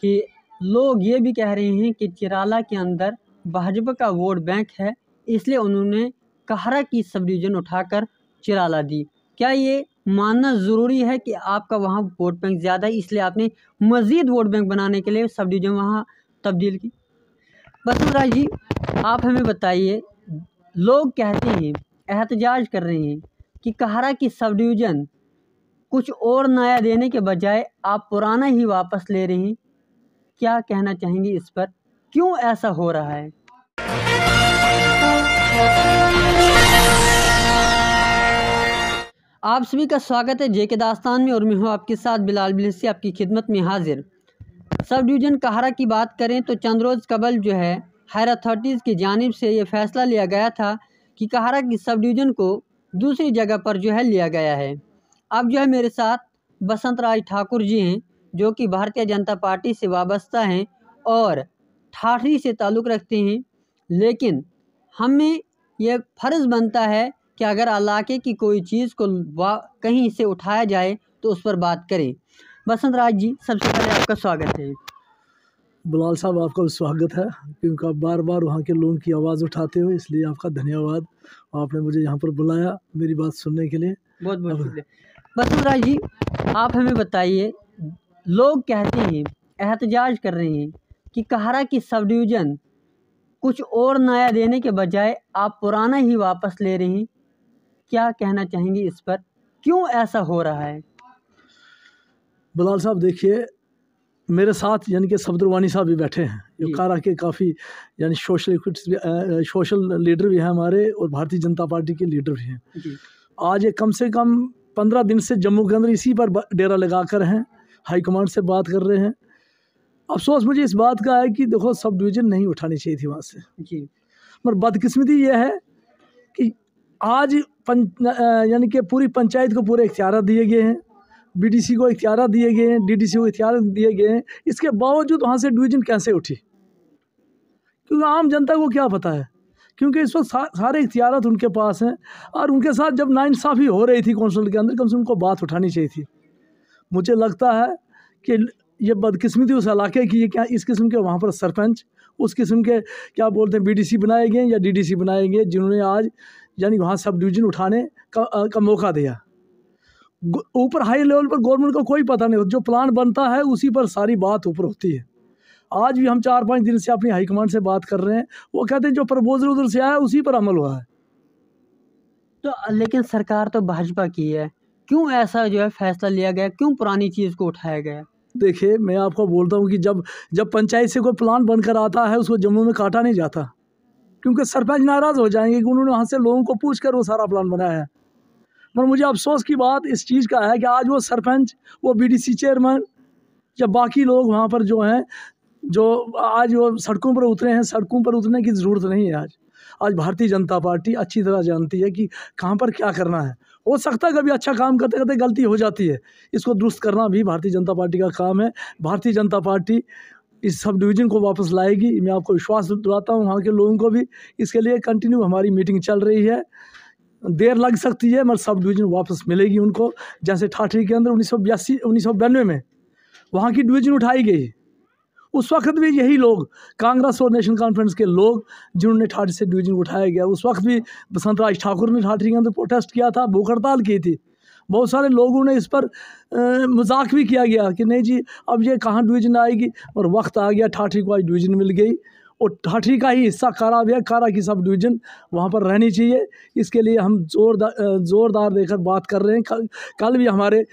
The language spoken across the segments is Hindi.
कि लोग ये भी कह रहे हैं कि चिराला के अंदर भाजपा का वोट बैंक है इसलिए उन्होंने कहरा की सब डिवीज़न उठाकर चिराला दी क्या ये मानना ज़रूरी है कि आपका वहाँ वोट बैंक ज़्यादा है इसलिए आपने मज़ीद वोट बैंक बनाने के लिए सब डिवीज़न वहाँ तब्दील की बसवराज जी आप हमें बताइए लोग कहते हैं एहतजाज कर रहे हैं कि कहरा की सब डिवीज़न कुछ और नया देने के बजाय आप पुराना ही वापस ले रहे हैं क्या कहना चाहेंगी इस पर क्यों ऐसा हो रहा है आप सभी का स्वागत है जेके दास्तान में और मैं हूँ आपके साथ बिलाल बिलिसी आपकी खिदमत में हाजिर सब डिवीज़न कहारा की बात करें तो चंद रोज़ कबल जो है हायर अथॉरिटीज़ की जानब से ये फैसला लिया गया था कि कहारा की सब डिवीज़न को दूसरी जगह पर जो है लिया गया है अब जो है मेरे साथ बसंत राज ठाकुर जी हैं जो कि भारतीय जनता पार्टी से वाबस्ता हैं और ठाठरी से ताल्लुक़ रखते हैं लेकिन हमें यह फ़र्ज़ बनता है कि अगर इलाके की कोई चीज़ को कहीं से उठाया जाए तो उस पर बात करें बसंत राज जी सबसे पहले आपका स्वागत है बुलाल साहब आपका स्वागत है क्योंकि आप बार बार वहाँ के लोगों की आवाज़ उठाते हो इसलिए आपका धन्यवाद आपने मुझे यहाँ पर बुलाया मेरी बात सुनने के लिए बहुत बहुत शुक्रिया बसंत राज जी आप हमें बताइए लोग कहते हैं एहतजाज कर रहे हैं कि कहरा की सब डिवीज़न कुछ और नया देने के बजाय आप पुराना ही वापस ले रहे हैं क्या कहना चाहेंगे इस पर क्यों ऐसा हो रहा है बलाल साहब देखिए मेरे साथ यानी कि सफदरवानी साहब भी बैठे हैं जो कारा के काफ़ी यानी सोशल सोशल लीडर भी हैं हमारे और भारतीय जनता पार्टी के लीडर भी हैं आज ये कम से कम पंद्रह दिन से जम्मू के अंदर इसी पर डेरा लगा कर हैं हाई कमांड से बात कर रहे हैं अफसोस मुझे इस बात का है कि देखो सब डिवीज़न नहीं उठानी चाहिए थी वहाँ से जी मगर बदकिस्मती यह है कि आज यानी कि पूरी पंचायत को पूरे इख्तियार दिए गए हैं बीडीसी को इख्तियार दिए गए हैं डीडीसी को इख्तियार दिए गए हैं इसके बावजूद वहाँ से डिवीज़न कैसे उठी क्योंकि आम जनता को क्या पता है क्योंकि इस वक्त सा, सारे इख्तियारत उनके पास हैं और उनके साथ जब नाइंसाफ़ी हो रही थी कौंसल के अंदर कम से उनको बात उठानी चाहिए थी मुझे लगता है कि ये बदकिस्मती उस इलाके की है क्या इस किस्म के वहाँ पर सरपंच उस किस्म के क्या बोलते हैं बीडीसी बनाए गए या डीडीसी बनाए गए जिन्होंने आज यानी वहाँ सब डिवीजन उठाने का, आ, का मौका दिया ऊपर हाई लेवल पर गवर्नमेंट को कोई पता नहीं होता जो प्लान बनता है उसी पर सारी बात ऊपर होती है आज भी हम चार पाँच दिन से अपनी हाईकमांड से बात कर रहे हैं वो कहते हैं जो प्रपोजल उधर से आया उसी पर अमल हुआ है तो लेकिन सरकार तो भाजपा की है क्यों ऐसा जो है फैसला लिया गया क्यों पुरानी चीज़ को उठाया गया देखिए मैं आपको बोलता हूँ कि जब जब पंचायत से कोई प्लान बनकर आता है उसको जम्मू में काटा नहीं जाता क्योंकि सरपंच नाराज़ हो जाएंगे कि उन्होंने वहाँ से लोगों को पूछ कर वो सारा प्लान बनाया है मगर मुझे अफसोस की बात इस चीज़ का है कि आज वो सरपंच वो बी चेयरमैन या बाकी लोग वहाँ पर जो हैं जो आज वो सड़कों पर उतरे हैं सड़कों पर उतरने की ज़रूरत नहीं है आज आज भारतीय जनता पार्टी अच्छी तरह जानती है कि कहाँ पर क्या करना है हो सकता है कभी अच्छा काम करते करते गलती हो जाती है इसको दुरुस्त करना भी भारतीय जनता पार्टी का काम है भारतीय जनता पार्टी इस सब डिवीज़न को वापस लाएगी मैं आपको विश्वास दिलाता हूँ वहाँ के लोगों को भी इसके लिए कंटिन्यू हमारी मीटिंग चल रही है देर लग सकती है मगर सब डिवीज़न वापस मिलेगी उनको जैसे ठाठरी के अंदर उन्नीस सौ बयासी उन्नीस सौ बयानवे में वहाँ की डिवीज़न उठाई गई उस वक्त भी यही लोग कांग्रेस और नेशनल कॉन्फ्रेंस के लोग जिन्होंने ठाठी से डिवीजन उठाया गया उस वक्त भी बसंत राज ठाकुर ने ठाठी के अंदर प्रोटेस्ट किया था भूख हड़ताल की थी बहुत सारे लोगों ने इस पर मजाक भी किया गया कि नहीं जी अब ये कहाँ डिवीजन आएगी और वक्त आ गया ठाठी को आज डिवीजन मिल गई और ठाठी का ही हिस्सा कारा भी है कारा की सब डिवीज़न वहाँ पर रहनी चाहिए इसके लिए हम जोरदार ज़ोरदार देकर बात कर रहे हैं कल कल भी हमारे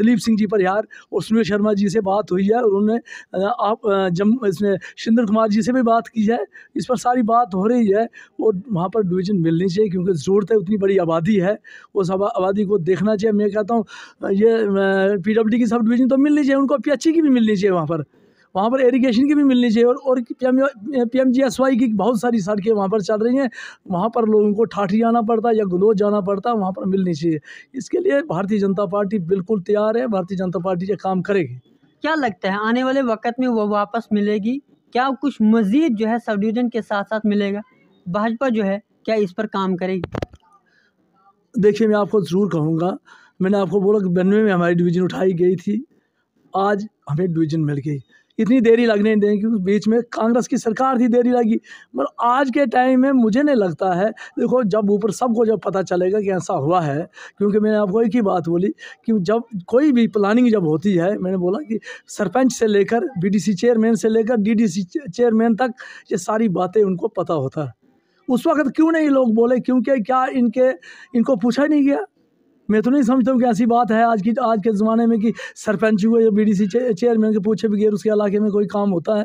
दिलीप सिंह जी पर यार और सुनील शर्मा जी से बात हुई है और उन्होंने आप जम इसमें शिंदर कुमार जी से भी बात की है इस पर सारी बात हो रही है और वहाँ पर डिवीज़न मिलनी चाहिए क्योंकि ज़रूरत है उतनी बड़ी आबादी है उस आबादी को देखना चाहिए मैं कहता हूँ ये पी की सब डिवीज़न तो मिलनी चाहिए उनको पी e की भी मिलनी चाहिए वहाँ पर वहाँ पर एरीगेशन की भी मिलनी चाहिए और और पी एम की बहुत सारी सड़कें वहाँ पर चल रही हैं वहाँ पर लोगों को ठाठी जाना पड़ता है या गुलोज जाना पड़ता है वहाँ पर मिलनी चाहिए इसके लिए भारतीय जनता पार्टी बिल्कुल तैयार है भारतीय जनता पार्टी ये काम करेगी क्या लगता है आने वाले वक्त में वो वापस मिलेगी क्या कुछ मज़ीद जो है सब डिवीज़न के साथ साथ मिलेगा भाजपा जो है क्या इस पर काम करेगी देखिए मैं आपको ज़रूर कहूँगा मैंने आपको बोला कि बनवे में हमारी डिवीज़न उठाई गई थी आज हमें डिवीज़न मिल गई इतनी देरी लगने दें क्योंकि बीच में कांग्रेस की सरकार थी देरी लगी मगर आज के टाइम में मुझे नहीं लगता है देखो जब ऊपर सबको जब पता चलेगा कि ऐसा हुआ है क्योंकि मैंने आपको एक ही बात बोली कि जब कोई भी प्लानिंग जब होती है मैंने बोला कि सरपंच से लेकर बी चेयरमैन से लेकर डी चेयरमैन तक ये सारी बातें उनको पता होता है उस वक्त क्यों नहीं लोग बोले क्योंकि क्या इनके इनको पूछा नहीं गया मैं तो नहीं समझता हूँ कि ऐसी बात है आज की आज के ज़माने में कि सरपंच को या बीडीसी चेयरमैन के पूछे बगैर उसके इलाके में कोई काम होता है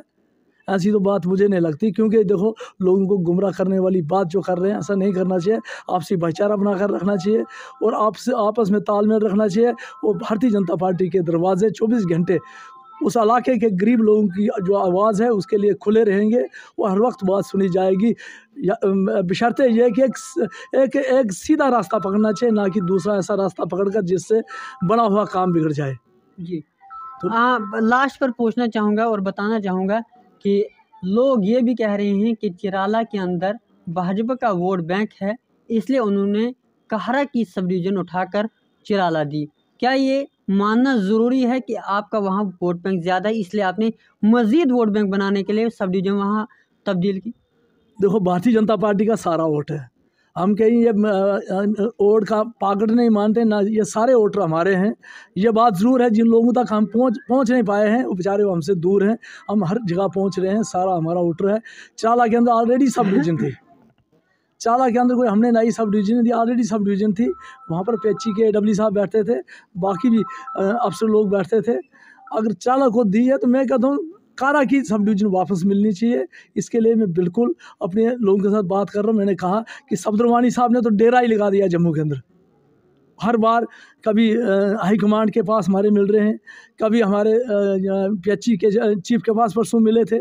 ऐसी तो बात मुझे नहीं लगती क्योंकि देखो लोगों को गुमराह करने वाली बात जो कर रहे हैं ऐसा नहीं करना चाहिए आपसी भाईचारा बना कर रखना चाहिए और आपसे आपस में तालमेल रखना चाहिए और भारतीय जनता पार्टी के दरवाजे चौबीस घंटे उस इलाके के गरीब लोगों की जो आवाज़ है उसके लिए खुले रहेंगे वो हर वक्त बात सुनी जाएगी बशर्ते यह कि एक, एक एक सीधा रास्ता पकड़ना चाहिए ना कि दूसरा ऐसा रास्ता पकड़ कर जिससे बड़ा हुआ काम बिगड़ जाए जी तो हाँ लास्ट पर पूछना चाहूँगा और बताना चाहूँगा कि लोग ये भी कह रहे हैं कि चिराला के अंदर भाजपा का वोट बैंक है इसलिए उन्होंने कहरा की सब डिवीज़न उठाकर चिराला दी क्या ये मानना ज़रूरी है कि आपका वहाँ वोट बैंक ज़्यादा है इसलिए आपने मज़ीद वोट बैंक बनाने के लिए सब डिवीजन वहाँ तब्दील की देखो भारतीय जनता पार्टी का सारा वोट है हम कहीं ये वोट का पाकट नहीं मानते ना ये सारे वोटर हमारे हैं ये बात ज़रूर है जिन लोगों तक हम पहुंच पहुंच नहीं पाए हैं वो बेचारे हमसे दूर हैं हम हर जगह पहुंच रहे हैं सारा हमारा वोटर है चाला के अंदर ऑलरेडी सब डिवीजन थे चाला के अंदर कोई हमने नई सब डिवीजन दी ऑलरेडी सब डिवीजन थी वहाँ पर पेची के डब्ल्यू साहब बैठते थे बाकी भी अफसर लोग बैठते थे अगर चाला को दी है तो मैं कहता हूँ कारा की सब डिवीजन वापस मिलनी चाहिए इसके लिए मैं बिल्कुल अपने लोगों के साथ बात कर रहा हूँ मैंने कहा कि सब्दरवानी साहब ने तो डेरा ही लगा दिया जम्मू के अंदर हर बार कभी हाईकमांड के पास हमारे मिल रहे हैं कभी हमारे पी के चीफ के पास परसों मिले थे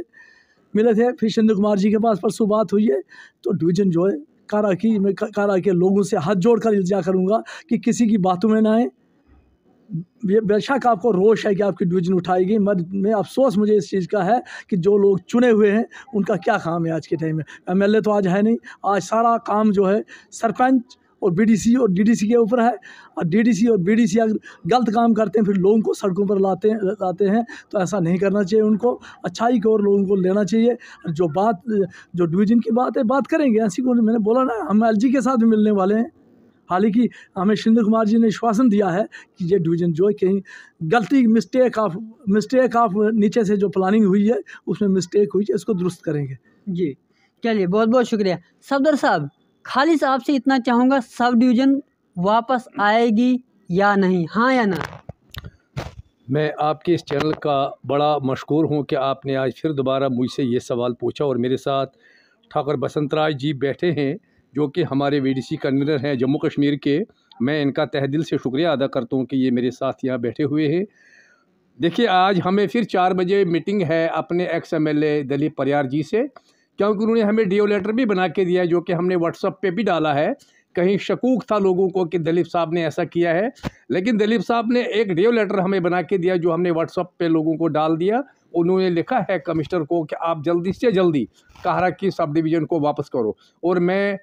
मिले थे फिर चंद्र कुमार जी के पास परसों बात हुई है तो डिवीजन जो है कारा की मैं कारा के लोगों से हाथ जोड़ कर इल्जा करूँगा कि किसी की बातों में ना आए बेशक आपको रोष है कि आपकी डिवीजन उठाई गई मत में अफसोस मुझे इस चीज़ का है कि जो लोग चुने हुए हैं उनका क्या काम है आज के टाइम में एम तो आज है नहीं आज सारा काम जो है सरपंच और बीडीसी और डीडीसी के ऊपर है और डीडीसी और बीडीसी अगर गलत काम करते हैं फिर लोगों को सड़कों पर लाते लाते हैं तो ऐसा नहीं करना चाहिए उनको अच्छाई की ओर लोगों को लेना चाहिए जो बात जो डिवीजन की बात है बात करेंगे ऐसी को मैंने बोला ना हम एल के साथ मिलने वाले हैं हालांकि हमें शिंदे कुमार जी ने आश्वासन दिया है कि ये डिवीज़न जो है कहीं गलती मिस्टेक ऑफ मिस्टेक ऑफ नीचे से जो प्लानिंग हुई है उसमें मिस्टेक हुई है इसको दुरुस्त करेंगे जी चलिए बहुत बहुत शुक्रिया सफदर साहब साहब आपसे इतना चाहूँगा सब डिवीज़न वापस आएगी या नहीं हाँ या ना मैं आपके इस चैनल का बड़ा मशहूर हूँ कि आपने आज फिर दोबारा मुझसे ये सवाल पूछा और मेरे साथ ठाकुर बसंत जी बैठे हैं जो कि हमारे वीडीसी कन्वीनर हैं जम्मू कश्मीर के मैं इनका तह दिल से शुक्रिया अदा करता हूँ कि ये मेरे साथ यहाँ बैठे हुए हैं देखिए आज हमें फिर चार बजे मीटिंग है अपने ex M L A Dilip Pariyar ji से क्योंकि उन्होंने हमें डीओ लेटर भी बना के दिया है जो कि हमने व्हाट्सअप पे भी डाला है कहीं शकूक था लोगों को कि दिलीप साहब ने ऐसा किया है लेकिन दिलीप साहब ने एक डीओ लेटर हमें बना के दिया जो हमने व्हाट्सअप पे लोगों को डाल दिया उन्होंने लिखा है कमिश्नर को कि आप जल्दी से जल्दी कहारा की सब डिवीज़न को वापस करो और मैं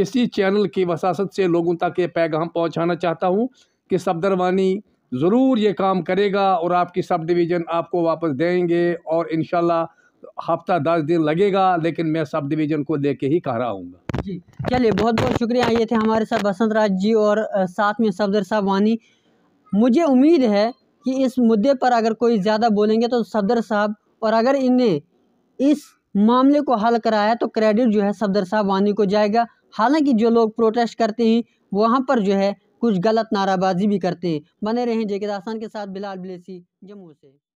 इसी चैनल की वसासत से लोगों तक ये पैगाम पहुँचाना चाहता हूँ कि सफदरवानी ज़रूर ये काम करेगा और आपकी सब डिवीज़न आपको वापस देंगे और इन हफ्ता दस दिन लगेगा लेकिन मैं सब डिवीज़न को लेके ही हूँ जी चलिए बहुत बहुत शुक्रिया ये थे हमारे साथ बसंत राज जी और साथ में सफदर साहब वानी मुझे उम्मीद है कि इस मुद्दे पर अगर कोई ज़्यादा बोलेंगे तो सफदर साहब और अगर इनने इस मामले को हल कराया तो क्रेडिट जो है सफदर साहब वानी को जाएगा हालांकि जो लोग प्रोटेस्ट करते हैं वहाँ पर जो है कुछ गलत नाराबाजी भी करते हैं बने रहें जेके दासान के साथ बिलाल बिलेसी जम्मू से